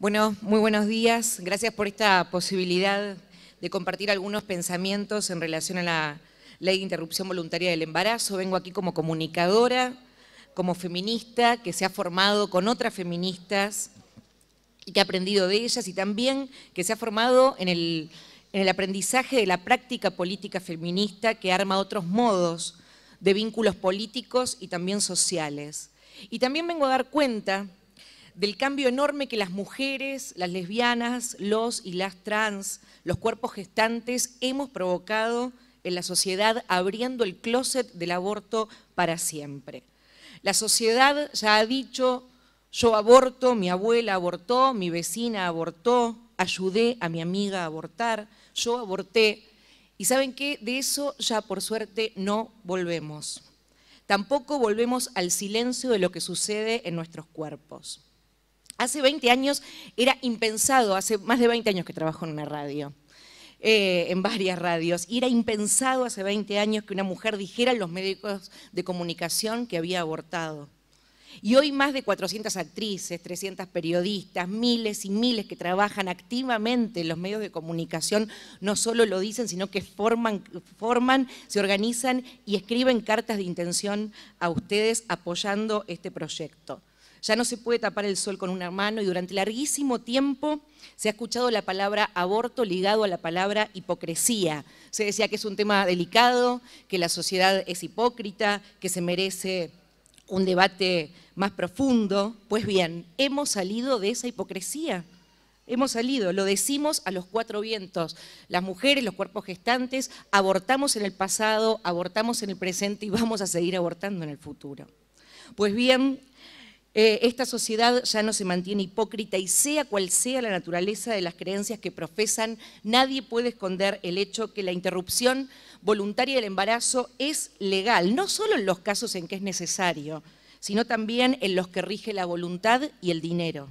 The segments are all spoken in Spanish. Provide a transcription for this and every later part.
Bueno, muy buenos días. Gracias por esta posibilidad de compartir algunos pensamientos en relación a la ley de interrupción voluntaria del embarazo. Vengo aquí como comunicadora, como feminista que se ha formado con otras feministas y que ha aprendido de ellas y también que se ha formado en el, en el aprendizaje de la práctica política feminista que arma otros modos de vínculos políticos y también sociales. Y también vengo a dar cuenta del cambio enorme que las mujeres, las lesbianas, los y las trans, los cuerpos gestantes hemos provocado en la sociedad abriendo el closet del aborto para siempre. La sociedad ya ha dicho, yo aborto, mi abuela abortó, mi vecina abortó, ayudé a mi amiga a abortar, yo aborté. Y saben qué, de eso ya por suerte no volvemos. Tampoco volvemos al silencio de lo que sucede en nuestros cuerpos. Hace 20 años era impensado, hace más de 20 años que trabajo en una radio, eh, en varias radios, y era impensado hace 20 años que una mujer dijera a los médicos de comunicación que había abortado. Y hoy más de 400 actrices, 300 periodistas, miles y miles que trabajan activamente en los medios de comunicación, no solo lo dicen, sino que forman, forman se organizan y escriben cartas de intención a ustedes apoyando este proyecto. Ya no se puede tapar el sol con una mano y durante larguísimo tiempo se ha escuchado la palabra aborto ligado a la palabra hipocresía. Se decía que es un tema delicado, que la sociedad es hipócrita, que se merece un debate más profundo. Pues bien, hemos salido de esa hipocresía. Hemos salido, lo decimos a los cuatro vientos. Las mujeres, los cuerpos gestantes, abortamos en el pasado, abortamos en el presente y vamos a seguir abortando en el futuro. Pues bien, eh, esta sociedad ya no se mantiene hipócrita y sea cual sea la naturaleza de las creencias que profesan, nadie puede esconder el hecho que la interrupción voluntaria del embarazo es legal, no solo en los casos en que es necesario, sino también en los que rige la voluntad y el dinero.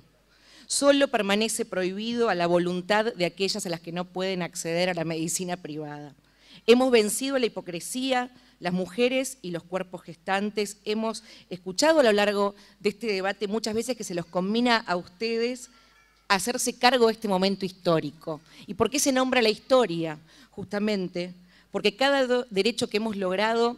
Solo permanece prohibido a la voluntad de aquellas a las que no pueden acceder a la medicina privada. Hemos vencido la hipocresía, las mujeres y los cuerpos gestantes. Hemos escuchado a lo largo de este debate muchas veces que se los combina a ustedes hacerse cargo de este momento histórico. ¿Y por qué se nombra la historia? Justamente porque cada derecho que hemos logrado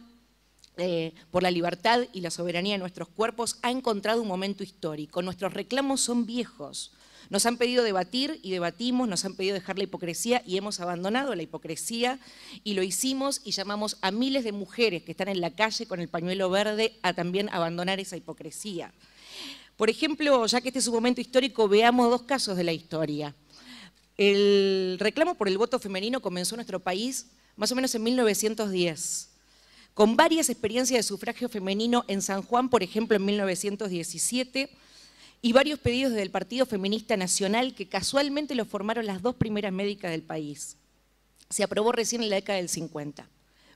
eh, por la libertad y la soberanía de nuestros cuerpos ha encontrado un momento histórico. Nuestros reclamos son viejos, nos han pedido debatir y debatimos, nos han pedido dejar la hipocresía y hemos abandonado la hipocresía y lo hicimos y llamamos a miles de mujeres que están en la calle con el pañuelo verde a también abandonar esa hipocresía. Por ejemplo, ya que este es un momento histórico, veamos dos casos de la historia. El reclamo por el voto femenino comenzó en nuestro país más o menos en 1910 con varias experiencias de sufragio femenino en San Juan, por ejemplo, en 1917, y varios pedidos del Partido Feminista Nacional que casualmente lo formaron las dos primeras médicas del país. Se aprobó recién en la década del 50.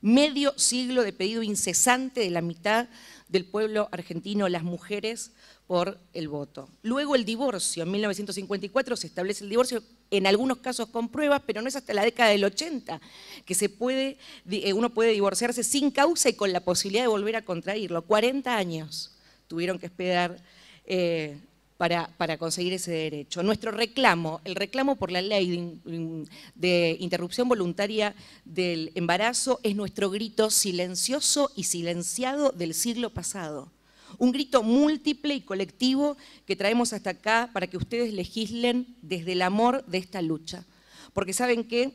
Medio siglo de pedido incesante de la mitad del pueblo argentino, las mujeres, por el voto. Luego el divorcio, en 1954 se establece el divorcio, en algunos casos con pruebas, pero no es hasta la década del 80 que se puede, eh, uno puede divorciarse sin causa y con la posibilidad de volver a contraerlo. 40 años tuvieron que esperar eh, para, conseguir ese derecho. Nuestro reclamo, el reclamo por la ley de, de, interrupción voluntaria del embarazo es nuestro grito silencioso y silenciado del siglo pasado. Un grito múltiple y colectivo que traemos hasta acá para que ustedes legislen desde el amor de esta lucha. Porque saben que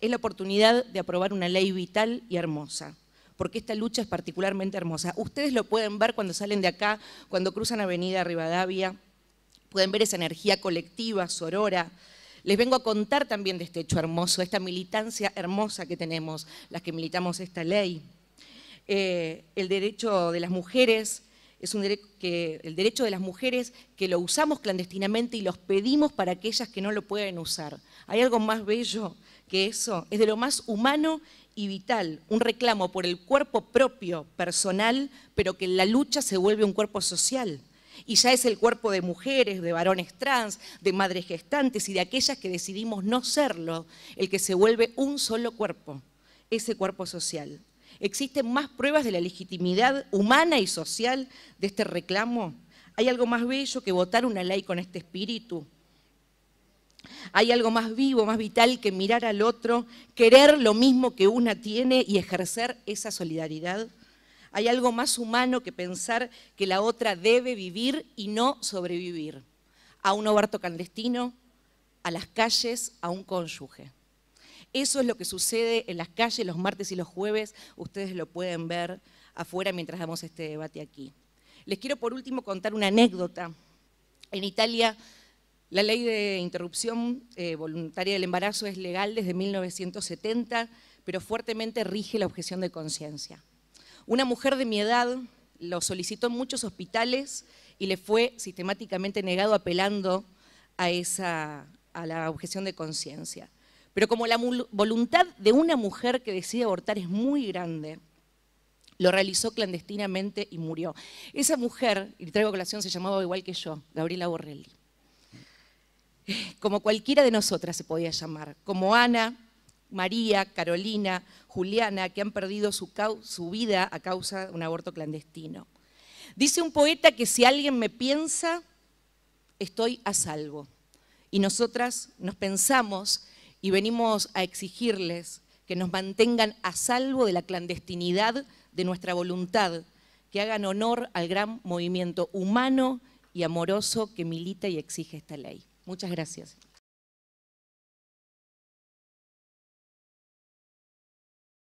es la oportunidad de aprobar una ley vital y hermosa porque esta lucha es particularmente hermosa. Ustedes lo pueden ver cuando salen de acá, cuando cruzan Avenida Rivadavia, Pueden ver esa energía colectiva, sorora. Les vengo a contar también de este hecho hermoso, esta militancia hermosa que tenemos, las que militamos esta ley. Eh, el derecho de las mujeres es un derecho que, el derecho de las mujeres que lo usamos clandestinamente y los pedimos para aquellas que no lo pueden usar. ¿Hay algo más bello que eso? Es de lo más humano y vital, un reclamo por el cuerpo propio, personal, pero que en la lucha se vuelve un cuerpo social y ya es el cuerpo de mujeres, de varones trans, de madres gestantes y de aquellas que decidimos no serlo, el que se vuelve un solo cuerpo, ese cuerpo social. ¿Existen más pruebas de la legitimidad humana y social de este reclamo? ¿Hay algo más bello que votar una ley con este espíritu? Hay algo más vivo, más vital que mirar al otro, querer lo mismo que una tiene y ejercer esa solidaridad. Hay algo más humano que pensar que la otra debe vivir y no sobrevivir. A un aborto clandestino, a las calles, a un cónyuge. Eso es lo que sucede en las calles los martes y los jueves. Ustedes lo pueden ver afuera mientras damos este debate aquí. Les quiero por último contar una anécdota. En Italia la ley de interrupción eh, voluntaria del embarazo es legal desde 1970, pero fuertemente rige la objeción de conciencia. Una mujer de mi edad lo solicitó en muchos hospitales y le fue sistemáticamente negado apelando a, esa, a la objeción de conciencia. Pero como la voluntad de una mujer que decide abortar es muy grande, lo realizó clandestinamente y murió. Esa mujer, y traigo colación, se llamaba igual que yo, Gabriela Borrelli. Como cualquiera de nosotras se podía llamar, como Ana, María, Carolina, Juliana, que han perdido su, vida a causa de un aborto clandestino. Dice un poeta que si alguien me piensa, estoy a salvo. Y nosotras nos pensamos y venimos a exigirles que nos mantengan a salvo de la clandestinidad de nuestra voluntad, que hagan honor al gran movimiento humano y amoroso que milita y exige esta ley. Muchas gracias.